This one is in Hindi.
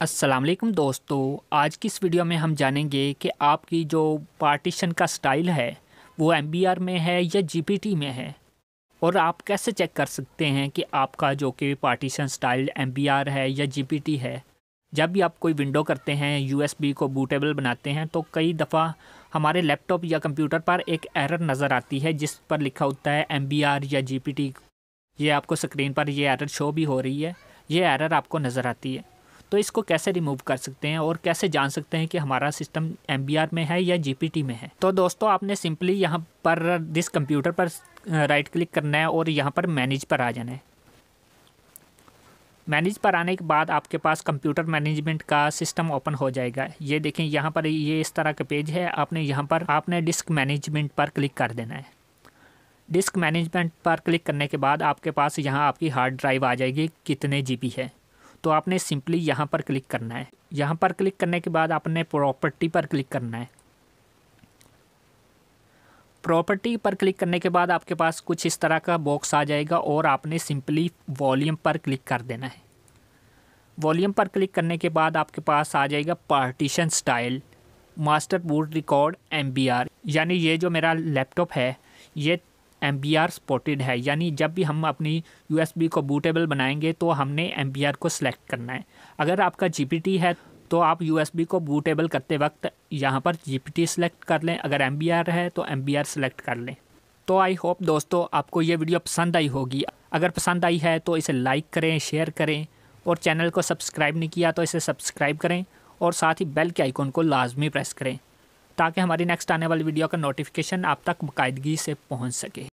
अस्सलाम वालेकुम दोस्तों आज की इस वीडियो में हम जानेंगे कि आपकी जो पार्टीशन का स्टाइल है वो एम में है या जी में है और आप कैसे चेक कर सकते हैं कि आपका जो कि पार्टीशन स्टाइल एम है या जी है जब भी आप कोई विंडो करते हैं बी को बूटेबल बनाते हैं तो कई दफ़ा हमारे लैपटॉप या कंप्यूटर पर एक एरर नज़र आती है जिस पर लिखा होता है एम या जी ये आपको स्क्रीन पर यह एरर शो भी हो रही है ये एरर आपको नज़र आती है तो इसको कैसे रिमूव कर सकते हैं और कैसे जान सकते हैं कि हमारा सिस्टम एम में है या जी में है तो दोस्तों आपने सिंपली यहाँ पर दिस कंप्यूटर पर राइट क्लिक करना है और यहाँ पर मैनेज पर आ जाना है मैनेज पर आने के बाद आपके पास कंप्यूटर मैनेजमेंट का सिस्टम ओपन हो जाएगा ये देखें यहाँ पर ये इस तरह का पेज है आपने यहाँ पर आपने डिस्क मैनेजमेंट पर क्लिक कर देना है डिस्क मैनेजमेंट पर क्लिक करने के बाद आपके पास यहाँ आपकी हार्ड ड्राइव आ जाएगी कितने जीबी है तो आपने सिंपली यहाँ पर क्लिक करना है यहाँ पर क्लिक करने के बाद आपने प्रॉपर्टी पर क्लिक करना है प्रॉपर्टी पर क्लिक करने के बाद आपके पास कुछ इस तरह का बॉक्स आ जाएगा और आपने सिंपली वॉल्यूम पर क्लिक कर देना है वॉल्यूम पर क्लिक करने के बाद आपके पास आ जाएगा partition style master boot record M यानी ये जो मेरा लैपटॉप है ये एम स्पोर्टेड है यानी जब भी हम अपनी यू को बूटेबल बनाएंगे तो हमने एम को सिलेक्ट करना है अगर आपका जी है तो आप यू को बूटेबल करते वक्त यहाँ पर जी पी सिलेक्ट कर लें अगर एम है तो एम सिलेक्ट कर लें तो आई होप दोस्तों आपको ये वीडियो पसंद आई होगी अगर पसंद आई है तो इसे लाइक करें शेयर करें और चैनल को सब्सक्राइब नहीं किया तो इसे सब्सक्राइब करें और साथ ही बेल के आइकॉन को लाजमी प्रेस करें ताकि हमारी नेक्स्ट आने वाली वीडियो का नोटिफिकेशन आप तक बाकायदगी से पहुँच सके